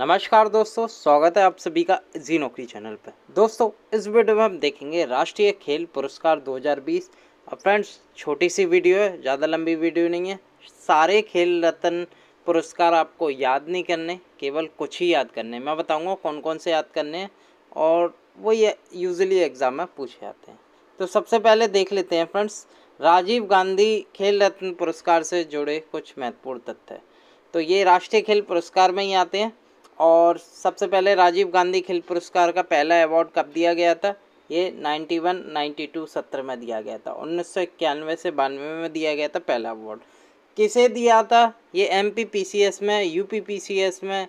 नमस्कार दोस्तों स्वागत है आप सभी का जी नौकरी चैनल पर दोस्तों इस वीडियो में हम देखेंगे राष्ट्रीय खेल पुरस्कार 2020 अब फ्रेंड्स छोटी सी वीडियो है ज़्यादा लंबी वीडियो नहीं है सारे खेल रत्न पुरस्कार आपको याद नहीं करने केवल कुछ ही याद करने मैं बताऊँगा कौन कौन से याद करने हैं और वो ये यूजली एग्ज़ाम में पूछे जाते हैं तो सबसे पहले देख लेते हैं फ्रेंड्स राजीव गांधी खेल रत्न पुरस्कार से जुड़े कुछ महत्वपूर्ण तथ्य तो ये राष्ट्रीय खेल पुरस्कार में ही आते हैं और सबसे पहले राजीव गांधी खेल पुरस्कार का पहला अवार्ड कब दिया गया था ये 91, 92 सत्र में दिया गया था उन्नीस से बानवे में दिया गया था पहला अवार्ड किसे दिया था ये एम में यू में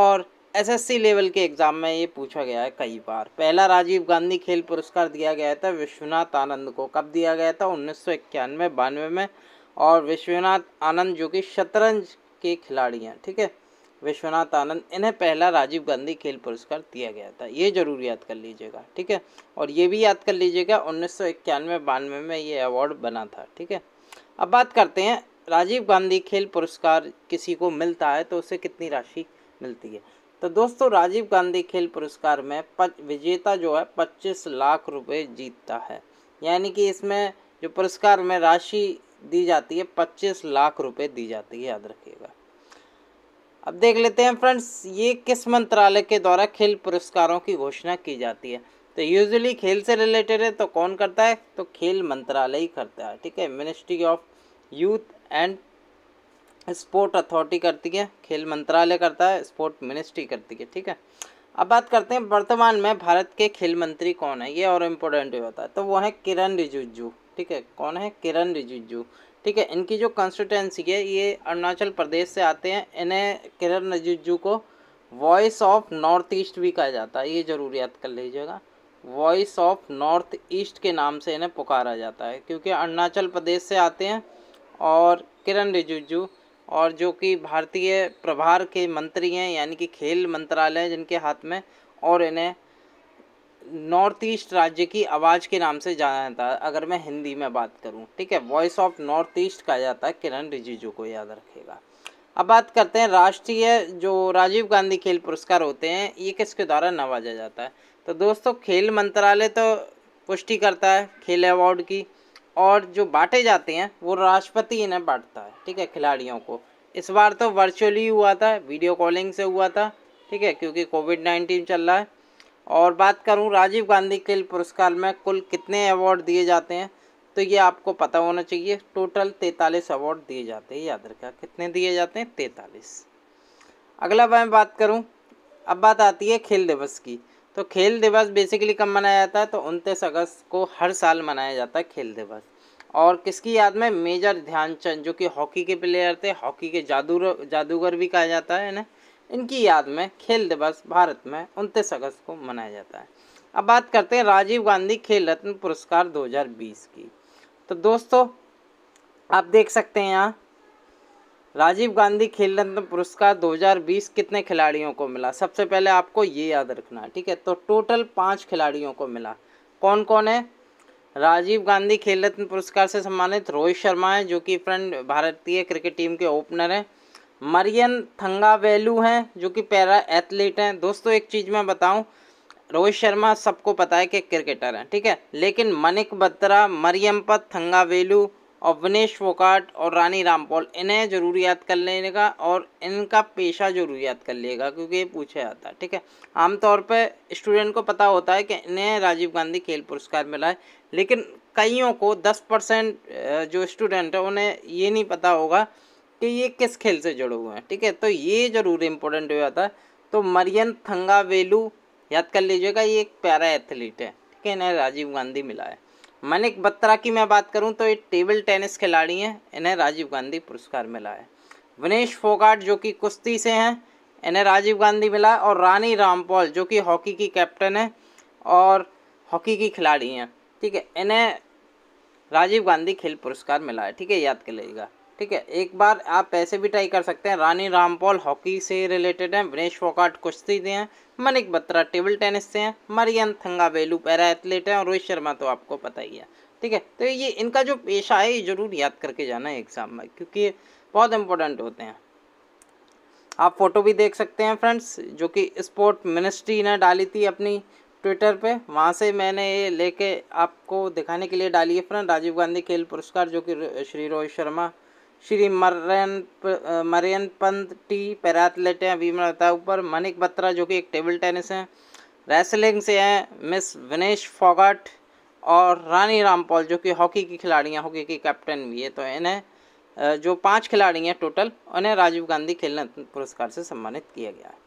और एसएससी लेवल के एग्ज़ाम में ये पूछा गया है कई बार पहला राजीव गांधी खेल पुरस्कार दिया गया था विश्वनाथ आनंद को कब दिया गया था उन्नीस सौ इक्यानवे बानवे में और विश्वनाथ आनंद जो कि शतरंज के खिलाड़ी हैं ठीक है विश्वनाथ आनंद इन्हें पहला राजीव गांधी खेल पुरस्कार दिया गया था ये जरूर याद कर लीजिएगा ठीक है और ये भी याद कर लीजिएगा उन्नीस सौ इक्यानवे बानवे में ये अवार्ड बना था ठीक है अब बात करते हैं राजीव गांधी खेल पुरस्कार किसी को मिलता है तो उसे कितनी राशि मिलती है तो दोस्तों राजीव गांधी खेल पुरस्कार में विजेता जो है पच्चीस लाख रुपये जीतता है यानी कि इसमें जो पुरस्कार में राशि दी जाती है पच्चीस लाख रुपए दी जाती है याद रखिएगा अब देख लेते हैं फ्रेंड्स ये किस मंत्रालय के द्वारा खेल पुरस्कारों की घोषणा की जाती है तो यूजुअली खेल से रिलेटेड है तो कौन करता है तो खेल मंत्रालय ही करता है ठीक है ministry of youth and sport authority करती है खेल मंत्रालय करता है स्पोर्ट मिनिस्ट्री करती है ठीक है अब बात करते हैं वर्तमान में भारत के खेल मंत्री कौन है ये और इम्पोर्टेंट भी होता है तो वो है किरण रिजिजू ठीक है कौन है किरण रिजिजू ठीक है इनकी जो कॉन्स्टिटेंसी है ये अरुणाचल प्रदेश से आते हैं इन्हें किरण रिजिजू को वॉइस ऑफ नॉर्थ ईस्ट भी कहा जाता है ये जरूर याद कर लीजिएगा वॉइस ऑफ नॉर्थ ईस्ट के नाम से इन्हें पुकारा जाता है क्योंकि अरुणाचल प्रदेश से आते हैं और किरण रिजिजू और जो कि भारतीय प्रभार के मंत्री हैं यानी कि खेल मंत्रालय जिनके हाथ में और इन्हें नॉर्थ ईस्ट राज्य की आवाज़ के नाम से जाना जाता है अगर मैं हिंदी में बात करूं ठीक है वॉइस ऑफ नॉर्थ ईस्ट कहा जाता है किरण रिजिजू को याद रखेगा अब बात करते हैं राष्ट्रीय जो राजीव गांधी खेल पुरस्कार होते हैं ये किसके द्वारा नवाजा जाता है तो दोस्तों खेल मंत्रालय तो पुष्टि करता है खेल अवार्ड की और जो बांटे जाते हैं वो राष्ट्रपति इन्हें बांटता है ठीक है खिलाड़ियों को इस बार तो वर्चुअली हुआ था वीडियो कॉलिंग से हुआ था ठीक है क्योंकि कोविड नाइन्टीन चल रहा है और बात करूं राजीव गांधी खेल पुरस्कार में कुल कितने अवार्ड दिए जाते हैं तो ये आपको पता होना चाहिए टोटल तैंतालीस अवार्ड दिए जाते हैं याद रखा कितने दिए जाते हैं तैंतालीस अगला मैं बात करूं अब बात आती है खेल दिवस की तो खेल दिवस बेसिकली कब मनाया जाता है तो उनतीस अगस्त को हर साल मनाया जाता है खेल दिवस और किसकी याद में मेजर ध्यानचंद जो कि हॉकी के प्लेयर थे हॉकी के जादूगर जादूगर भी कहा जाता है ना इनकी याद में खेल दिवस भारत में उनतीस अगस्त को मनाया जाता है अब बात करते हैं राजीव गांधी खेल रत्न पुरस्कार 2020 की तो दोस्तों आप देख सकते हैं यहाँ राजीव गांधी खेल रत्न पुरस्कार 2020 कितने खिलाड़ियों को मिला सबसे पहले आपको ये याद रखना ठीक है तो टोटल पाँच खिलाड़ियों को मिला कौन कौन है राजीव गांधी खेल रत्न पुरस्कार से सम्मानित रोहित शर्मा है जो कि फ्रेंड भारतीय क्रिकेट टीम के ओपनर हैं मरियन थंगावेलू हैं जो कि पैरा एथलीट हैं दोस्तों एक चीज़ मैं बताऊं रोहित शर्मा सबको पता है कि क्रिकेटर हैं ठीक है लेकिन मनिक बत्रा मरियमपत थंगावेलू और विनेश फोकाट और रानी रामपॉल इन्हें जरूर याद कर लेने का और इनका पेशा जरूर याद कर लेगा क्योंकि ये पूछा जाता है ठीक है आमतौर पर स्टूडेंट को पता होता है कि इन्हें राजीव गांधी खेल पुरस्कार मिला है लेकिन कईयों को दस परसेंट जो स्टूडेंट है उन्हें ये नहीं पता होगा कि ये किस खेल से जुड़े हुए हैं ठीक है तो ये जरूर इम्पोर्टेंट हो जाता है तो मरियन थंगावेलू याद कर लीजिएगा ये एक पैरा एथलीट है ठीक है इन्हें राजीव गांधी मिला है मनिक बत्रा की मैं बात करूं तो ये टेबल टेनिस खिलाड़ी हैं इन्हें राजीव गांधी पुरस्कार मिला है विनेश फोगाट जो कि कुश्ती से हैं इन्हें राजीव गांधी मिला और रानी रामपाल जो कि हॉकी की कैप्टन है और हॉकी की खिलाड़ी हैं ठीक है इन्हें राजीव गांधी खेल पुरस्कार मिला है ठीक है याद कर लीजिएगा ठीक है एक बार आप ऐसे भी ट्राई कर सकते हैं रानी रामपाल हॉकी से रिलेटेड हैं विनेश फोकाट कुश्ती से हैं मनिक बत्रा टेबल टेनिस से हैं मरियन थंगा बेलू पैरा एथलीट हैं और रोहित शर्मा तो आपको पता ही है ठीक है तो ये इनका जो पेशा है ये ज़रूर याद करके जाना है एग्ज़ाम में क्योंकि बहुत इंपॉर्टेंट होते हैं आप फ़ोटो भी देख सकते हैं फ्रेंड्स जो कि स्पोर्ट मिनिस्ट्री ने डाली थी अपनी ट्विटर पे वहाँ से मैंने ये लेके आपको दिखाने के लिए डाली है फ्रेंड राजीव गांधी खेल पुरस्कार जो कि श्री रोहित शर्मा श्री मरन मरियन पंत टी पैराथलेट हैं वी मता ऊपर मनिक बत्रा जो कि एक टेबल टेनिस हैं रेसलिंग से हैं मिस विनेश फोगाट और रानी रामपाल जो कि हॉकी की खिलाड़ी हैं हॉकी की कैप्टन भी है तो इन्हें जो पांच खिलाड़ी हैं टोटल उन्हें राजीव गांधी खेल रत्न पुरस्कार से सम्मानित किया गया है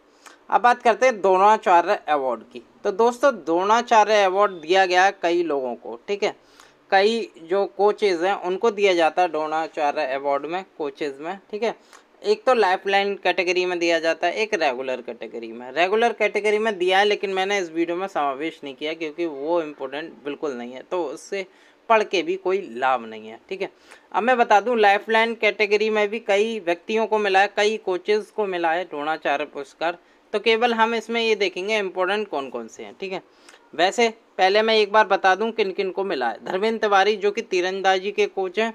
अब बात करते हैं द्रोणाचार्य अवार्ड की तो दोस्तों द्रोणाचार्य अवार्ड दिया गया कई लोगों को ठीक है कई जो कोचेज हैं उनको दिया जाता है डोनाचार्य अवार्ड में कोचेज में ठीक है एक तो लाइफ लाइन कैटेगरी में दिया जाता है एक रेगुलर कैटेगरी में रेगुलर कैटेगरी में दिया है लेकिन मैंने इस वीडियो में समावेश नहीं किया क्योंकि वो इम्पोर्टेंट बिल्कुल नहीं है तो उससे पढ़ के भी कोई लाभ नहीं है ठीक है अब मैं बता दूं लाइफ लाइन कैटेगरी में भी कई व्यक्तियों को मिला है कई कोचेज़ को मिला है द्रोणाचार्य पुरस्कार तो केवल हम इसमें ये देखेंगे इम्पोर्टेंट कौन कौन से हैं ठीक है वैसे पहले मैं एक बार बता दूं किन किन को मिला है धर्मेंद्र तिवारी जो कि तीरंदाजी के कोच हैं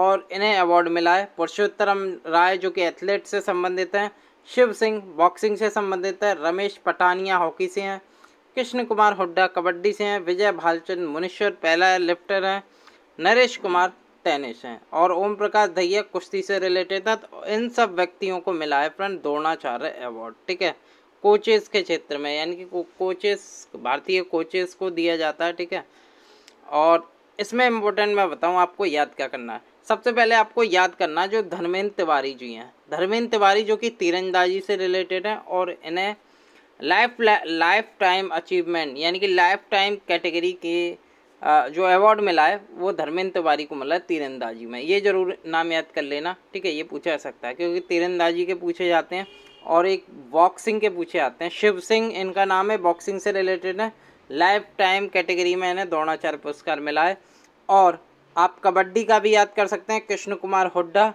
और इन्हें अवार्ड मिला है पुरुषोत्तम राय जो कि एथलेट से संबंधित हैं शिव सिंह बॉक्सिंग से संबंधित है रमेश पटानिया हॉकी से हैं कृष्ण कुमार हुड्डा कबड्डी से हैं विजय भालचंद मुनीश्वर पहला लिफ्टर हैं नरेश कुमार टेनिस हैं और ओम प्रकाश दहिया कुश्ती से रिलेटेड था तो इन सब व्यक्तियों को मिला है फ्रेंड द्रोणाचार्य अवार्ड ठीक है कोचेस के क्षेत्र में यानी कि कोचेस भारतीय कोचेस को दिया जाता है ठीक है और इसमें इम्पोर्टेंट मैं बताऊँ आपको याद क्या करना है सबसे पहले आपको याद करना जो धर्मेंद्र तिवारी जी हैं धर्मेंद्र तिवारी जो कि तीरंदाजी से रिलेटेड हैं और इन्हें लाइफ लाइफ टाइम अचीवमेंट यानी कि लाइफ टाइम कैटेगरी के जो अवार्ड मिला है वो धर्मेंद्र तिवारी को मिला तीरंदाजी में ये जरूर नाम याद कर लेना ठीक है ये पूछा जा सकता है क्योंकि तीरंदाजी के पूछे जाते हैं और एक बॉक्सिंग के पूछे आते हैं शिव सिंह इनका नाम है बॉक्सिंग से रिलेटेड है लाइफ टाइम कैटेगरी में इन्हें द्रोणाचार्य पुरस्कार मिला है और आप कबड्डी का भी याद कर सकते हैं कृष्ण कुमार हुड्डा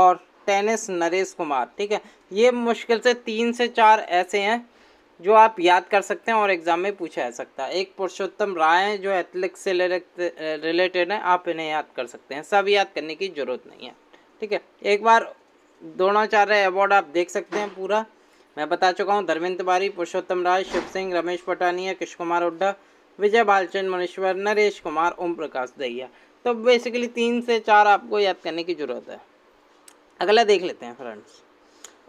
और टेनिस नरेश कुमार ठीक है ये मुश्किल से तीन से चार ऐसे हैं जो आप याद कर सकते हैं और एग्ज़ाम में पूछा जा सकता है एक पुरुषोत्तम राय हैं जो एथलेटिक्स से रिलेटेड हैं आप इन्हें याद कर सकते हैं सब याद करने की ज़रूरत नहीं है ठीक है एक बार दोनों रहे अवार्ड आप देख सकते हैं पूरा मैं बता चुका हूँ धर्मेंद्र तिवारी पुरुषोत्तम राज शिव सिंह रमेश पटानिया किशोर कुमार उड्डा विजय बालचंद मनीश्वर नरेश कुमार ओम प्रकाश दहिया तो बेसिकली तीन से चार आपको याद करने की ज़रूरत है अगला देख लेते हैं फ्रेंड्स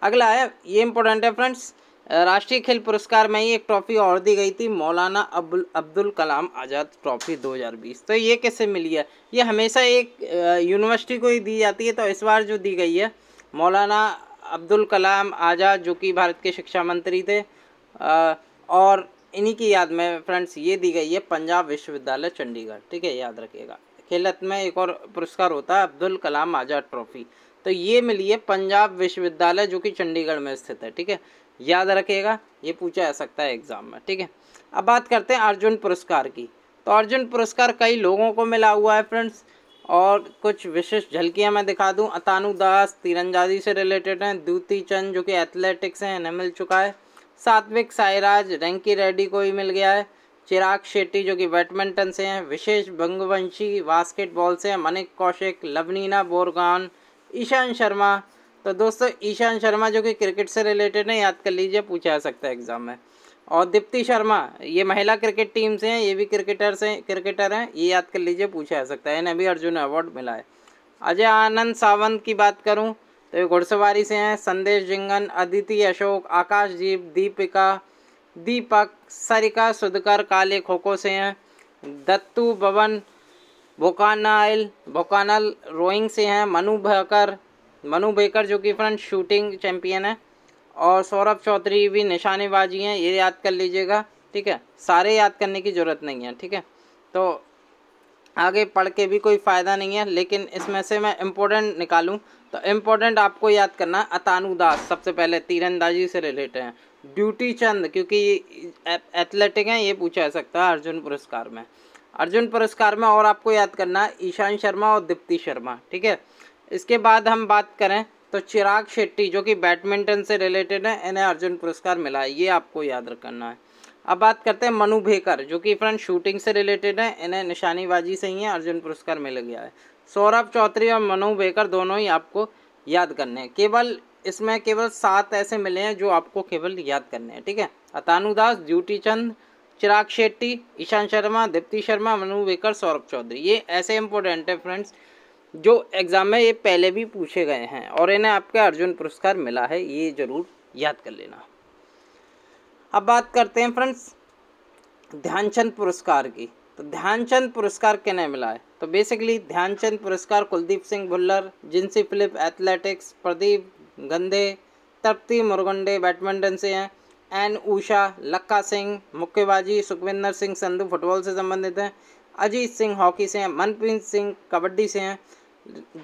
अगला है ये इम्पोर्टेंट है फ्रेंड्स राष्ट्रीय खेल पुरस्कार में ही एक ट्रॉफी और दी गई थी मौलाना अब्दुल अब्दुल कलाम आज़ाद ट्रॉफी 2020 तो ये कैसे मिली है ये हमेशा एक यूनिवर्सिटी को ही दी जाती है तो इस बार जो दी गई है मौलाना अब्दुल कलाम आज़ाद जो कि भारत के शिक्षा मंत्री थे और इन्हीं की याद में फ्रेंड्स ये दी गई है पंजाब विश्वविद्यालय चंडीगढ़ ठीक है याद रखिएगा खेलत में एक और पुरस्कार होता है अब्दुल कलाम आज़ाद ट्रॉफी तो ये मिली है पंजाब विश्वविद्यालय जो कि चंडीगढ़ में स्थित है ठीक है याद रखिएगा ये पूछा जा सकता है एग्ज़ाम में ठीक है अब बात करते हैं अर्जुन पुरस्कार की तो अर्जुन पुरस्कार कई लोगों को मिला हुआ है फ्रेंड्स और कुछ विशिष्ट झलकियाँ मैं दिखा दूँ अतानु दास तीरंदाजी से रिलेटेड हैं दूती चंद जो कि एथलेटिक्स हैं इन्हें मिल चुका है सात्विक साईराज रेंकी रेड्डी को ही मिल गया है चिराग शेट्टी जो कि बैडमिंटन से हैं विशेष बंगवंशी बास्केटबॉल से हैं मनिक कौशिक लवनीना बोरगान ईशान शर्मा तो दोस्तों ईशान शर्मा जो कि क्रिकेट से रिलेटेड हैं याद कर लीजिए पूछा जा सकता है एग्ज़ाम में और दीप्ति शर्मा ये महिला क्रिकेट टीम से हैं ये भी क्रिकेटर्स हैं क्रिकेटर हैं ये याद कर लीजिए पूछा जा सकता है इन्हें भी अर्जुन अवार्ड मिला है अजय आनंद सावंत की बात करूं तो ये घुड़सवारी से हैं संदेश जिंगन अदिति अशोक आकाशदीप दीपिका दीपक सरिका सुधकर काले खोखो से हैं दत्तू भवन भोकानाइल भोकानल रोइंग से हैं मनु भकर मनु बेकर जो कि फ्रंट शूटिंग चैंपियन है और सौरभ चौधरी भी निशानेबाजी हैं ये याद कर लीजिएगा ठीक है सारे याद करने की ज़रूरत नहीं है ठीक है तो आगे पढ़ के भी कोई फ़ायदा नहीं है लेकिन इसमें से मैं इम्पोर्टेंट निकालूं तो इम्पोर्टेंट आपको याद करना अतानु दास सबसे पहले तीरंदाजी से रिलेटेड हैं ड्यूटी चंद क्योंकि एथलेटिक हैं ये पूछा जा सकता है अर्जुन पुरस्कार में अर्जुन पुरस्कार में और आपको याद करना ईशान शर्मा और दीप्ति शर्मा ठीक है इसके बाद हम बात करें तो चिराग शेट्टी जो कि बैडमिंटन से रिलेटेड है इन्हें अर्जुन पुरस्कार मिला है ये आपको याद रखना है अब बात करते हैं मनु भेकर जो कि फ्रेंड शूटिंग से रिलेटेड है इन्हें निशानीबाजी से ही है अर्जुन पुरस्कार मिल गया है सौरभ चौधरी और मनु भेकर दोनों ही आपको याद करने हैं केवल इसमें केवल सात ऐसे मिले हैं जो आपको केवल याद करने हैं ठीक है अतानु दास ड्यूटी चंद चिराग शेट्टी ईशान शर्मा दीप्ति शर्मा मनु भेकर सौरभ चौधरी ये ऐसे इंपॉर्टेंट है फ्रेंड्स जो एग्ज़ाम में ये पहले भी पूछे गए हैं और इन्हें आपका अर्जुन पुरस्कार मिला है ये ज़रूर याद कर लेना अब बात करते हैं फ्रेंड्स ध्यानचंद पुरस्कार की तो ध्यानचंद पुरस्कार किन्हें मिला है तो बेसिकली ध्यानचंद पुरस्कार Kuldeep Singh Bhullar Jincy Philip athletics Pradeep Gandhe Trupti Murgunde badminton से हैं एन ऊषा लक्का सिंह मुक्केबाजी सुखविंदर सिंह संधु फुटबॉल से संबंधित हैं अजीत सिंह हॉकी से हैं मनप्रीत सिंह कबड्डी से हैं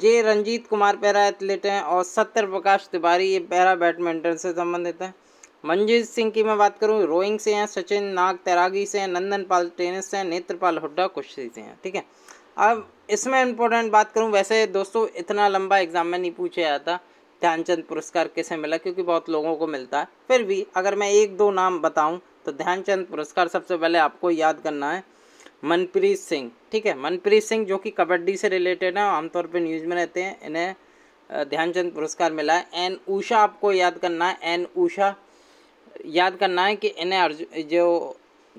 J Ranjith Kumar para athlete हैं और सत्य प्रकाश तिवारी ये पैरा बैडमिंटन से संबंधित हैं मंजीत सिंह की मैं बात करूँ रोइंग से हैं सचिन नाग तैरागी से हैं नंदन पाल टेनिस से हैं नेत्रपाल हुड्डा कुश्ती से हैं ठीक है अब इसमें इम्पोर्टेंट बात करूँ वैसे दोस्तों इतना लंबा एग्जाम में नहीं पूछा जाता ध्यानचंद पुरस्कार किसे मिला क्योंकि बहुत लोगों को मिलता है फिर भी अगर मैं एक दो नाम बताऊँ तो ध्यानचंद पुरस्कार सबसे पहले आपको याद करना है मनप्रीत सिंह ठीक है मनप्रीत सिंह जो कि कबड्डी से रिलेटेड है आमतौर पर न्यूज़ में रहते हैं इन्हें ध्यानचंद पुरस्कार मिला है एन ऊषा आपको याद करना है एन ऊषा याद करना है कि इन्हें अर्जुन जो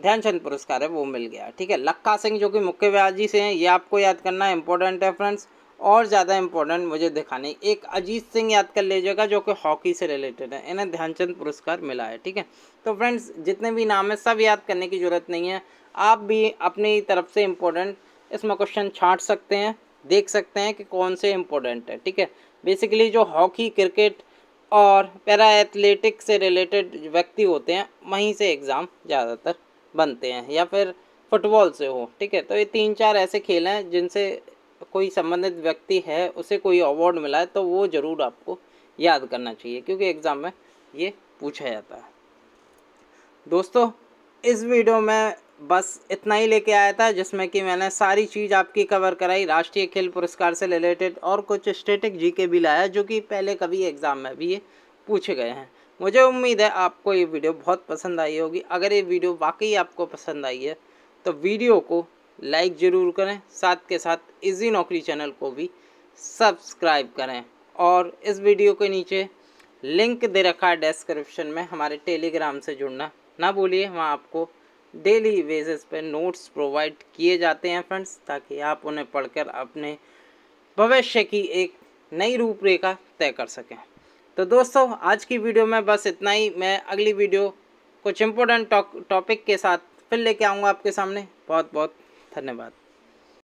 ध्यानचंद पुरस्कार है वो मिल गया ठीक है लक्का सिंह जो कि मुक्केबाजी से हैं ये आपको याद करना है इंपॉर्टेंट है फ्रेंड्स और ज़्यादा इंपॉर्टेंट मुझे दिखाने एक अजीत सिंह याद कर लीजिएगा जो कि हॉकी से रिलेटेड है इन्हें ध्यानचंद पुरस्कार मिला है ठीक है तो फ्रेंड्स जितने भी नाम है सब याद करने की ज़रूरत नहीं है आप भी अपनी तरफ से इम्पोर्टेंट इसमें क्वेश्चन छाँट सकते हैं देख सकते हैं कि कौन से इम्पोर्टेंट है ठीक है बेसिकली जो हॉकी क्रिकेट और पैरा एथलेटिक से रिलेटेड व्यक्ति होते हैं वहीं से एग्ज़ाम ज़्यादातर बनते हैं या फिर फुटबॉल से हो ठीक है तो ये तीन चार ऐसे खेल हैं जिनसे कोई संबंधित व्यक्ति है उसे कोई अवार्ड मिला है तो वो ज़रूर आपको याद करना चाहिए क्योंकि एग्ज़ाम में ये पूछा जाता है दोस्तों इस वीडियो में बस इतना ही लेके आया था जिसमें कि मैंने सारी चीज़ आपकी कवर कराई राष्ट्रीय खेल पुरस्कार से रिलेटेड और कुछ स्टेटिक जी के भी लाया जो कि पहले कभी एग्ज़ाम में भी ये पूछे गए हैं मुझे उम्मीद है आपको ये वीडियो बहुत पसंद आई होगी अगर ये वीडियो वाकई आपको पसंद आई है तो वीडियो को लाइक ज़रूर करें साथ के साथ इजी नौकरी चैनल को भी सब्सक्राइब करें और इस वीडियो के नीचे लिंक दे रखा है डिस्क्रिप्शन में हमारे टेलीग्राम से जुड़ना ना बोलिए वहाँ आपको डेली बेसिस पर नोट्स प्रोवाइड किए जाते हैं फ्रेंड्स ताकि आप उन्हें पढ़कर अपने भविष्य की एक नई रूपरेखा तय कर सकें तो दोस्तों आज की वीडियो में बस इतना ही मैं अगली वीडियो कुछ इम्पोर्टेंट टॉपिक के साथ फिर लेके आऊँगा आपके सामने बहुत बहुत धन्यवाद